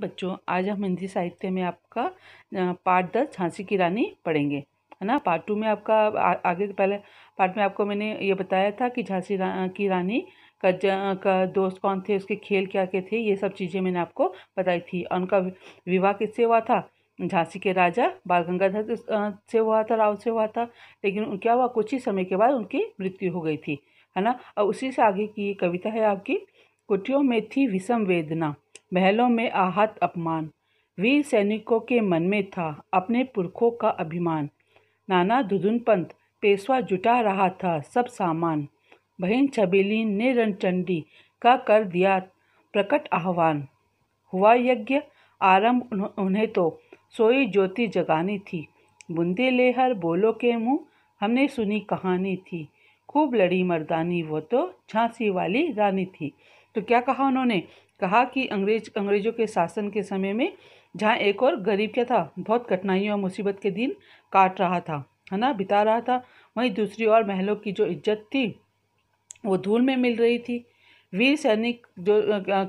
बच्चों आज हम हिंदी साहित्य में आपका पार्ट दस झांसी की रानी पढ़ेंगे है ना पार्ट टू में आपका आ, आगे पहले पार्ट में आपको मैंने ये बताया था कि झांसी रा, की रानी का ज, का दोस्त कौन थे उसके खेल क्या के थे ये सब चीज़ें मैंने आपको बताई थी और उनका विवाह किससे हुआ था झांसी के राजा बाल गंगाधर से हुआ था राव से हुआ था लेकिन क्या हुआ कुछ ही समय के बाद उनकी मृत्यु हो गई थी है ना और उसी से आगे की ये कविता है आपकी कुटियों में थी विषम वेदना महलों में आहत अपमान वीर सैनिकों के मन में था अपने पुरखों का अभिमान नाना धुधुन पंत पेशवा जुटा रहा था सब सामान बहन छबेली ने रणचंडी का कर दिया प्रकट आह्वान हुआ यज्ञ आरंभ उन्हें तो सोई ज्योति जगानी थी बुंदे लेहर बोलो के मुंह हमने सुनी कहानी थी खूब लड़ी मर्दानी वो तो झांसी वाली रानी थी तो क्या कहा उन्होंने कहा कि अंग्रेज अंग्रेज़ों के शासन के समय में जहाँ एक और गरीब क्या था बहुत कठिनाइयों और मुसीबत के दिन काट रहा था है ना बिता रहा था वहीं दूसरी ओर महलों की जो इज्जत थी वो धूल में मिल रही थी वीर सैनिक जो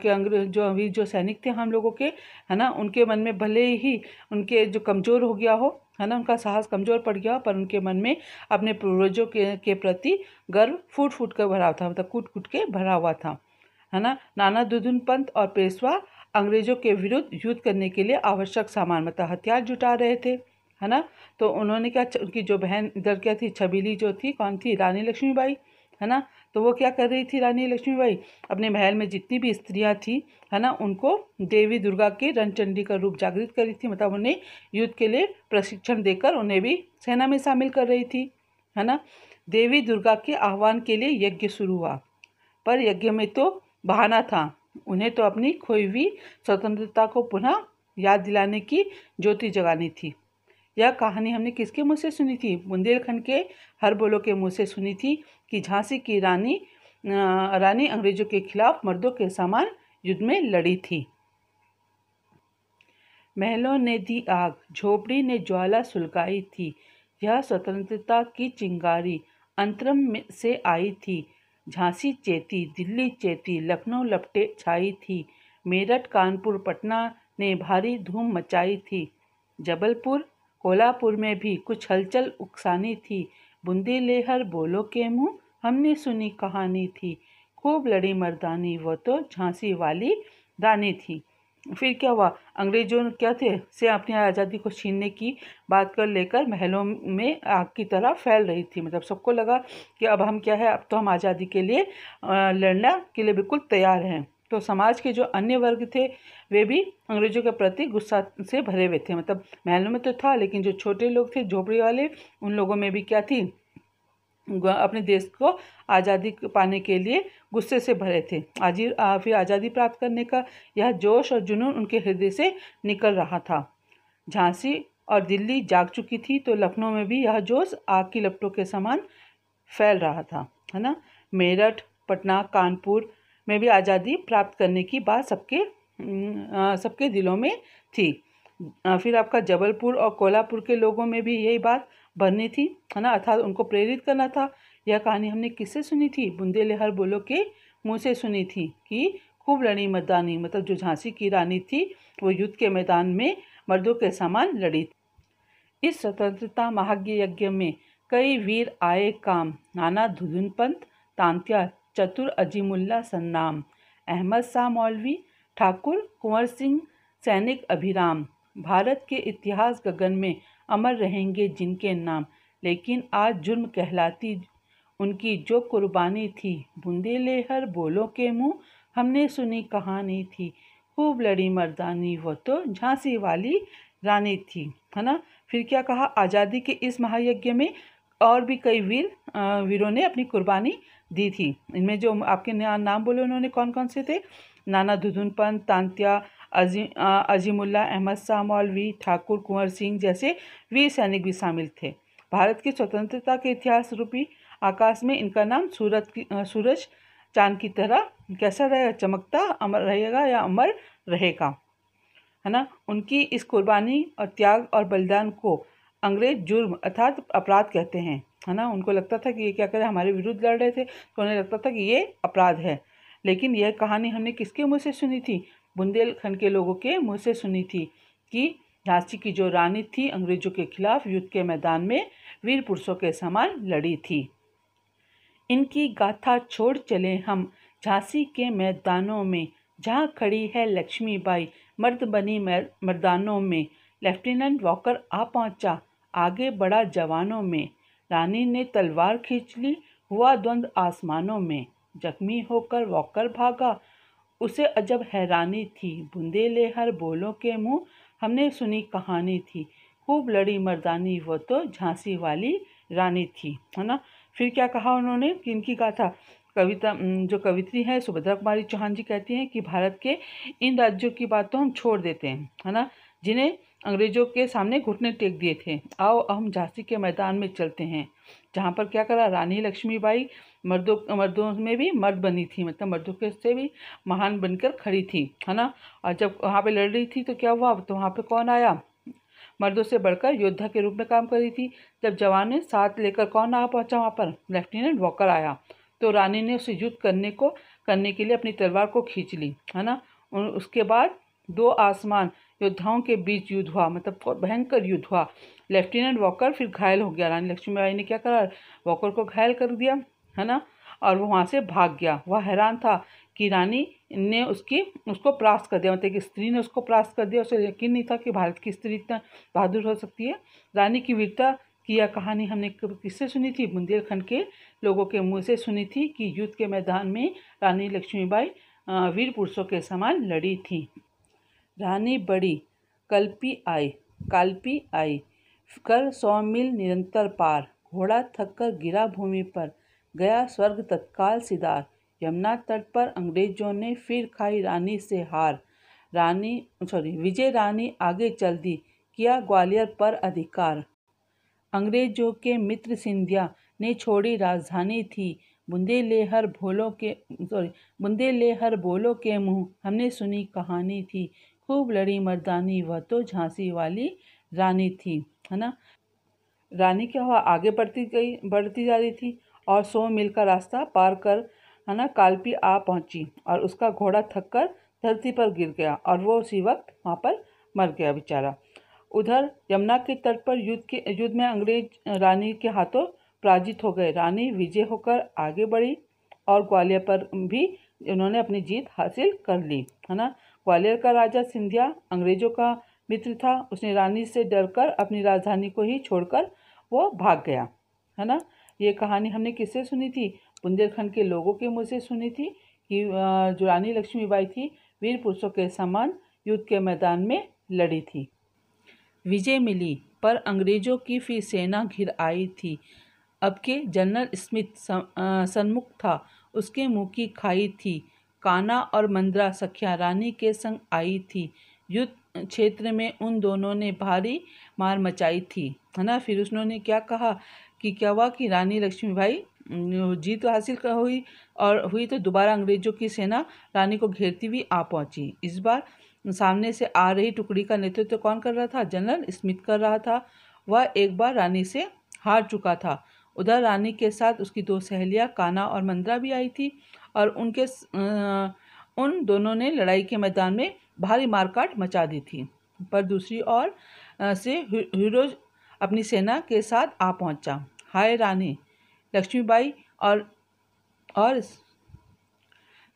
के अंग्रेज जो वीर जो सैनिक थे हम लोगों के है ना उनके मन में भले ही उनके जो कमज़ोर हो गया हो है ना उनका साहस कमज़ोर पड़ गया पर उनके मन में अपने पूर्वजों के के प्रति गर्व फूट फूट कर भरा था मतलब कूट कूट के भरा हुआ था है ना नाना दुदुन पंत और पेशवा अंग्रेजों के विरुद्ध युद्ध करने के लिए आवश्यक सामान मतलब हथियार जुटा रहे थे है ना तो उन्होंने क्या उनकी जो बहन इधर क्या थी छबीली जो थी कौन थी रानी लक्ष्मीबाई है ना तो वो क्या कर रही थी रानी लक्ष्मीबाई अपने महल में जितनी भी स्त्रियां थी है ना उनको देवी दुर्गा के रणचंडी का रूप जागृत करी थी मतलब उन्हें युद्ध के लिए प्रशिक्षण देकर उन्हें भी सेना में शामिल कर रही थी है ना देवी दुर्गा के आह्वान के लिए यज्ञ शुरू हुआ पर यज्ञ में तो बहाना था उन्हें तो अपनी खोई हुई स्वतंत्रता को पुनः याद दिलाने की ज्योति जगानी थी यह कहानी हमने किसके मुँह से सुनी थी बुंदेलखंड के हर बोलो के मुँह से सुनी थी कि झांसी की रानी रानी अंग्रेजों के खिलाफ मर्दों के समान युद्ध में लड़ी थी महलों ने दी आग झोपड़ी ने ज्वाला सुलगाई थी यह स्वतंत्रता की चिंगारी अंतरम से आई थी झांसी चेती दिल्ली चेती लखनऊ लपटे छाई थी मेरठ कानपुर पटना ने भारी धूम मचाई थी जबलपुर कोल्हापुर में भी कुछ हलचल उकसानी थी बूंदी लेहर बोलो के मुँह हमने सुनी कहानी थी खूब लड़ी मर्दानी वो तो झांसी वाली रानी थी फिर क्या हुआ अंग्रेजों क्या थे से अपनी आज़ादी को छीनने की बात कर लेकर महलों में आग की तरह फैल रही थी मतलब सबको लगा कि अब हम क्या है अब तो हम आज़ादी के लिए लड़ना के लिए बिल्कुल तैयार हैं तो समाज के जो अन्य वर्ग थे वे भी अंग्रेजों के प्रति गुस्सा से भरे हुए थे मतलब महलों में तो था लेकिन जो छोटे लोग थे झोपड़ी वाले उन लोगों में भी क्या थी अपने देश को आज़ादी पाने के लिए गुस्से से भरे थे आज फिर आज़ादी प्राप्त करने का यह जोश और जुनून उनके हृदय से निकल रहा था झांसी और दिल्ली जाग चुकी थी तो लखनऊ में भी यह जोश आग की लपटों के समान फैल रहा था है ना मेरठ पटना कानपुर में भी आज़ादी प्राप्त करने की बात सबके सबके दिलों में थी फिर आपका जबलपुर और कोल्हापुर के लोगों में भी यही बात बननी थी है ना अर्थात उनको प्रेरित करना था यह कहानी हमने किससे सुनी थी बुंदेले हर बोलो के मुँह से सुनी थी कि खूब लड़ी मर्दानी मतलब जो झांसी की रानी थी वो युद्ध के मैदान में मर्दों के समान लड़ी इस स्वतंत्रता महाज्ञ यज्ञ में कई वीर आए काम नाना पंत तांत्या चतुर अजीमुल्ला सन्नाम अहमद शाह मौलवी ठाकुर कुंवर सिंह सैनिक अभिराम भारत के इतिहास गगन में अमर रहेंगे जिनके नाम लेकिन आज जुर्म कहलाती उनकी जो कुर्बानी थी बूंदे ले हर बोलो के मुंह हमने सुनी कहानी थी खूब लड़ी मर्दानी वो तो झांसी वाली रानी थी है ना फिर क्या कहा आज़ादी के इस महायज्ञ में और भी कई वीर वीरों ने अपनी कुर्बानी दी थी इनमें जो आपके नाम बोले उन्होंने कौन कौन से थे नाना धुधुन पंत तांत्या अजी अजीमुल्ला अहमद शाह मौलवी ठाकुर कुंवर सिंह जैसे वीर सैनिक भी शामिल थे भारत की स्वतंत्रता के इतिहास रूपी आकाश में इनका नाम सूरज की सूरज चांद की तरह कैसा रहेगा चमकता अमर रहेगा या अमर रहेगा है ना उनकी इस कुर्बानी और त्याग और बलिदान को अंग्रेज जुर्म अर्थात अपराध कहते हैं है ना उनको लगता था कि ये क्या करें हमारे विरुद्ध लड़ रहे थे तो उन्हें लगता था कि ये अपराध है लेकिन यह कहानी हमने किसके मुँह से सुनी थी बुंदेलखंड के लोगों के मुँह से सुनी थी कि झांसी की जो रानी थी अंग्रेजों के खिलाफ युद्ध के मैदान में वीर पुरुषों के समान लड़ी थी इनकी गाथा छोड़ चले हम झांसी के मैदानों में जहाँ खड़ी है लक्ष्मी बाई मर्द बनी मर्दानों में लेफ्टिनेंट वॉकर आ पहुँचा आगे बढ़ा जवानों में रानी ने तलवार खींच ली हुआ द्वंद आसमानों में जख्मी होकर वॉकर भागा उसे अजब हैरानी थी बुंदेले हर बोलों के मुंह हमने सुनी कहानी थी खूब लड़ी मर्दानी वो तो झांसी वाली रानी थी है ना फिर क्या कहा उन्होंने कि इनकी गाथा कविता जो कवित्री है सुभद्रा कुमारी चौहान जी कहती हैं कि भारत के इन राज्यों की बात तो हम छोड़ देते हैं है ना जिन्हें अंग्रेजों के सामने घुटने टेक दिए थे आओ हम झांसी के मैदान में चलते हैं जहाँ पर क्या करा रानी लक्ष्मीबाई मर्दों मर्दों में भी मर्द बनी थी मतलब मर्दों के से भी महान बनकर खड़ी थी है ना और जब वहाँ पे लड़ रही थी तो क्या हुआ तो वहाँ पे कौन आया मर्दों से बढ़कर योद्धा के रूप में काम कर रही थी जब जवान ने साथ लेकर कौन आ पहुँचा वहाँ पर लेफ्टिनेंट वॉकर आया तो रानी ने उसे युद्ध करने को करने के लिए अपनी तलवार को खींच ली है ना उसके बाद दो आसमान योद्धाओं के बीच युद्ध हुआ मतलब भयंकर युद्ध हुआ लेफ्टिनेंट वॉकर फिर घायल हो गया रानी लक्ष्मीबाई ने क्या करा वॉकर को घायल कर दिया है ना और वो वहाँ से भाग गया वह हैरान था कि रानी ने उसकी उसको परास्त कर दिया मतलब कि स्त्री ने उसको परास्त कर दिया उसे यकीन नहीं था कि भारत की स्त्री इतना बहादुर हो सकती है रानी की वीरता की यह कहानी हमने किससे सुनी थी बुंदेलखंड के लोगों के मुंह से सुनी थी कि युद्ध के मैदान में रानी लक्ष्मीबाई वीर पुरुषों के समान लड़ी थी रानी बड़ी कल्पी आई काल्पी आई कर सौ मील निरंतर पार घोड़ा थक कर गिरा भूमि पर गया स्वर्ग तत्काल सिदार यमुना तट पर अंग्रेजों ने फिर खाई रानी से हार रानी सॉरी विजय रानी आगे चल दी किया ग्वालियर पर अधिकार अंग्रेजों के मित्र सिंधिया ने छोड़ी राजधानी थी बुंदे ले हर भोलों के सॉरी बुंदे ले हर बोलो के मुंह हमने सुनी कहानी थी खूब लड़ी मर्दानी वह तो झांसी वाली रानी थी है ना रानी की हवा आगे बढ़ती गई बढ़ती जा रही थी और सौ मील का रास्ता पार कर है ना कालपी आ पहुंची और उसका घोड़ा थक कर धरती पर गिर गया और वो उसी वक्त वहाँ पर मर गया बेचारा उधर यमुना के तट पर युद्ध के युद्ध में अंग्रेज रानी के हाथों पराजित हो गए रानी विजय होकर आगे बढ़ी और ग्वालियर पर भी उन्होंने अपनी जीत हासिल कर ली है ना ग्वालियर का राजा सिंधिया अंग्रेजों का मित्र था उसने रानी से डरकर अपनी राजधानी को ही छोड़कर वो भाग गया है ना ये कहानी हमने किससे सुनी थी बुंदेलखंड के लोगों के मुँह से सुनी थी कि जो रानी लक्ष्मीबाई थी वीर पुरुषों के समान युद्ध के मैदान में लड़ी थी विजय मिली पर अंग्रेजों की फिर सेना घिर आई थी अब के जनरल स्मिथ सन्मुख था उसके मुँह की खाई थी काना और मंद्रा सख्या रानी के संग आई थी युद्ध क्षेत्र में उन दोनों ने भारी मार मचाई थी है ना फिर उसने क्या कहा कि क्या हुआ कि रानी लक्ष्मीबाई जीत हासिल हुई और हुई तो दोबारा अंग्रेजों की सेना रानी को घेरती हुई आ पहुंची इस बार सामने से आ रही टुकड़ी का नेतृत्व तो कौन कर रहा था जनरल स्मिथ कर रहा था वह एक बार रानी से हार चुका था उधर रानी के साथ उसकी दो सहेलियां काना और मंदरा भी आई थी और उनके उन दोनों ने लड़ाई के मैदान में भारी मारकाट मचा दी थी पर दूसरी ओर से हीरोज अपनी सेना के साथ आ पहुंचा हाय रानी लक्ष्मीबाई और और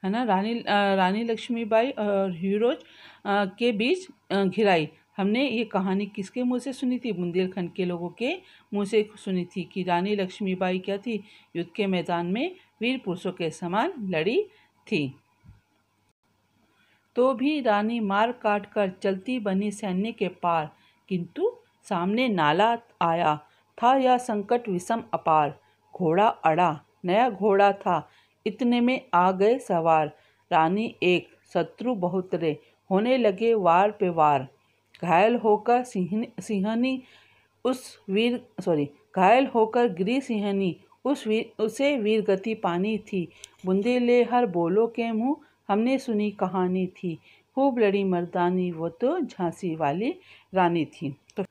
है ना रानी रानी लक्ष्मीबाई और हीरोज के बीच घिराई हमने ये कहानी किसके मुंह से सुनी थी बुंदेलखंड के लोगों के मुंह से सुनी थी कि रानी लक्ष्मीबाई क्या थी युद्ध के मैदान में वीर पुरुषों के समान लड़ी थी तो भी रानी मार काट कर चलती बनी सैन्य के पार किंतु सामने नाला आया था यह संकट विषम अपार घोड़ा अड़ा नया घोड़ा था इतने में आ गए सवार रानी एक शत्रु बहुतरे होने लगे वार पे वार घायल होकर सिंहनी उस वीर सॉरी घायल होकर गिरी सिंहनी उस वीर उसे वीर गति पानी थी ले हर बोलो के मुँह हमने सुनी कहानी थी खूब लड़ी मर्दानी वो तो झांसी वाली रानी थी तो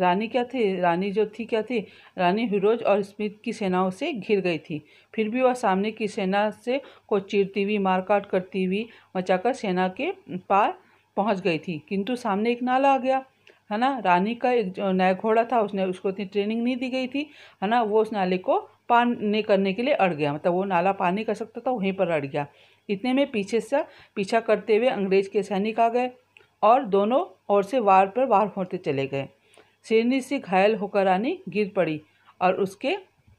रानी क्या थी रानी जो थी क्या थी रानी हिरोज और स्मिथ की सेनाओं से घिर गई थी फिर भी वह सामने की सेना से को चीरती हुई मारकाट करती हुई मचाकर सेना के पार पहुंच गई थी किंतु सामने एक नाला आ गया है ना रानी का एक नया घोड़ा था उसने उसको इतनी ट्रेनिंग नहीं दी गई थी है ना वो उस नाले को पानी करने के लिए अड़ गया मतलब वो नाला पानी कर सकता था वहीं पर अड़ गया इतने में पीछे से पीछा करते हुए अंग्रेज के सैनिक आ गए और दोनों ओर से वार पर वार होते चले गए शेरनी से घायल होकर रानी गिर पड़ी और उसके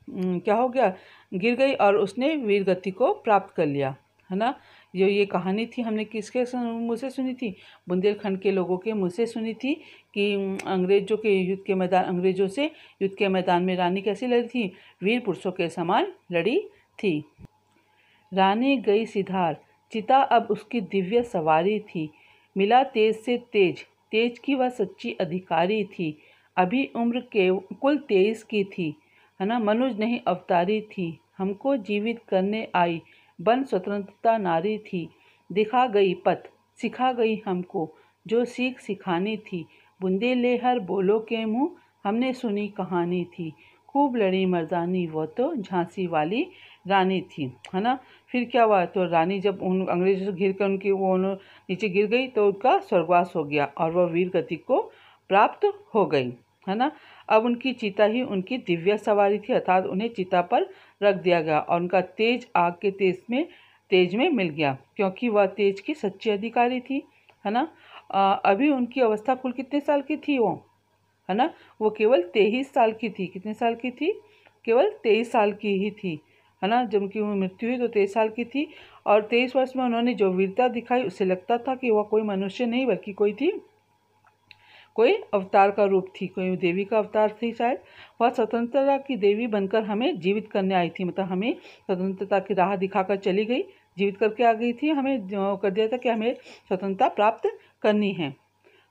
क्या हो गया गिर गई और उसने वीरगति को प्राप्त कर लिया है ना जो ये कहानी थी हमने किसके मुँह से सुनी थी बुंदेलखंड के लोगों के मुँह से सुनी थी कि अंग्रेजों के युद्ध के मैदान अंग्रेजों से युद्ध के मैदान में रानी कैसी लड़ी थी वीर पुरुषों के समान लड़ी थी रानी गई सिधार चिता अब उसकी दिव्य सवारी थी मिला तेज से तेज तेज की वह सच्ची अधिकारी थी अभी उम्र के कुल तेईस की थी है ना मनुज नहीं अवतारी थी हमको जीवित करने आई बन स्वतंत्रता नारी थी दिखा गई पथ सिखा गई हमको जो सीख सिखानी थी बुंदे ले हर बोलो के मुँह हमने सुनी कहानी थी खूब लड़ी मर्दानी वो तो झांसी वाली रानी थी है ना फिर क्या हुआ तो रानी जब उन अंग्रेजों से घिर कर उनकी वो नीचे गिर गई तो उनका स्वर्गवास हो गया और वह वीर गति को प्राप्त हो गई है ना अब उनकी चीता ही उनकी दिव्य सवारी थी अर्थात उन्हें चीता पर रख दिया गया और उनका तेज आग के तेज में तेज में मिल गया क्योंकि वह तेज की सच्ची अधिकारी थी है ना आ, अभी उनकी अवस्था कुल कितने साल की थी वो है ना वो केवल तेईस साल की थी कितने साल की थी केवल तेईस साल की ही थी है ना जब उनकी मृत्यु हुई तो तेईस साल की थी और तेईस वर्ष में उन्होंने जो वीरता दिखाई उसे लगता था कि वह कोई मनुष्य नहीं बल्कि कोई थी कोई अवतार का रूप थी कोई देवी का अवतार थी शायद वह स्वतंत्रता की देवी बनकर हमें जीवित करने आई थी मतलब हमें स्वतंत्रता की राह दिखाकर चली गई जीवित करके आ गई थी हमें कर दिया था कि हमें स्वतंत्रता प्राप्त करनी है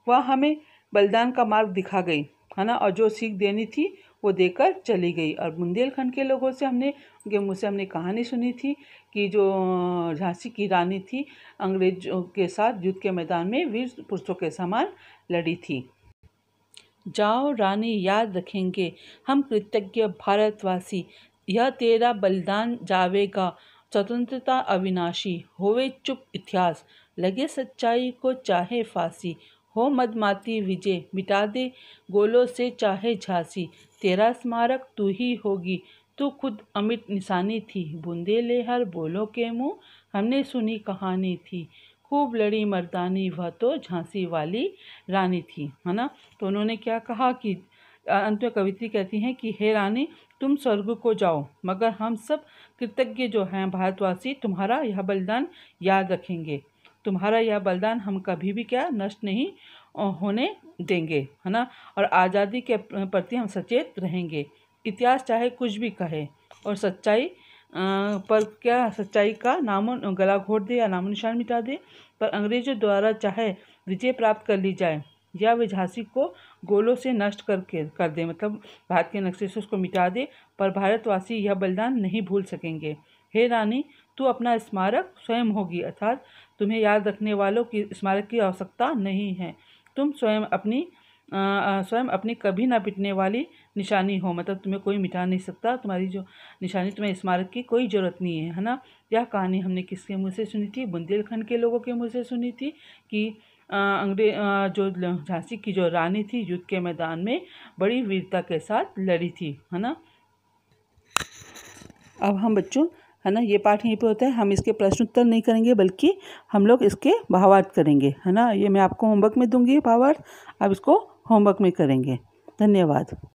वह हमें बलिदान का मार्ग दिखा गई है ना और जो सीख देनी थी वो देकर चली गई और बुंदेलखंड के लोगों से हमने उनके मुँह से हमने कहानी सुनी थी कि जो झांसी की रानी थी अंग्रेजों के साथ युद्ध के मैदान में वीर पुरुषों के समान लड़ी थी जाओ रानी याद रखेंगे हम कृतज्ञ भारतवासी यह तेरा बलिदान जावेगा स्वतंत्रता अविनाशी होवे चुप इतिहास लगे सच्चाई को चाहे फांसी हो मदमाती विजय मिटा दे गोलों से चाहे झांसी तेरा स्मारक तू ही होगी तू खुद अमित निशानी थी बूंदे ले हर बोलो के मुँह हमने सुनी कहानी थी खूब लड़ी मर्दानी वह तो झांसी वाली रानी थी है ना तो उन्होंने क्या कहा कि अंत में कवित्री कहती हैं कि हे रानी तुम स्वर्ग को जाओ मगर हम सब कृतज्ञ जो हैं भारतवासी तुम्हारा यह बलिदान याद रखेंगे तुम्हारा यह बलिदान हम कभी भी क्या नष्ट नहीं होने देंगे है ना और आज़ादी के प्रति हम सचेत रहेंगे इतिहास चाहे कुछ भी कहे और सच्चाई पर क्या सच्चाई का नामो गला घोट दे या नामो निशान मिटा दे पर अंग्रेजों द्वारा चाहे विजय प्राप्त कर ली जाए या वे झांसी को गोलों से नष्ट करके कर दे मतलब भारत के नक्शे से उसको मिटा दे पर भारतवासी यह बलिदान नहीं भूल सकेंगे हे रानी तू अपना स्मारक स्वयं होगी अर्थात तुम्हें याद रखने वालों की स्मारक की आवश्यकता नहीं है तुम स्वयं अपनी स्वयं अपनी कभी ना पिटने वाली निशानी हो मतलब तुम्हें कोई मिटा नहीं सकता तुम्हारी जो निशानी तुम्हें स्मारक की कोई ज़रूरत नहीं है है ना यह कहानी हमने किसके मुँह से सुनी थी बुंदेलखंड के लोगों के मुँह से सुनी थी कि अंग्रेज जो झांसी की जो रानी थी युद्ध के मैदान में बड़ी वीरता के साथ लड़ी थी है ना अब हम बच्चों है ना ये पाठ यहीं पे होता है हम इसके प्रश्न उत्तर नहीं करेंगे बल्कि हम लोग इसके भावार्थ करेंगे है ना ये मैं आपको होमवर्क में दूंगी भावार्थ अब इसको होमवर्क में करेंगे धन्यवाद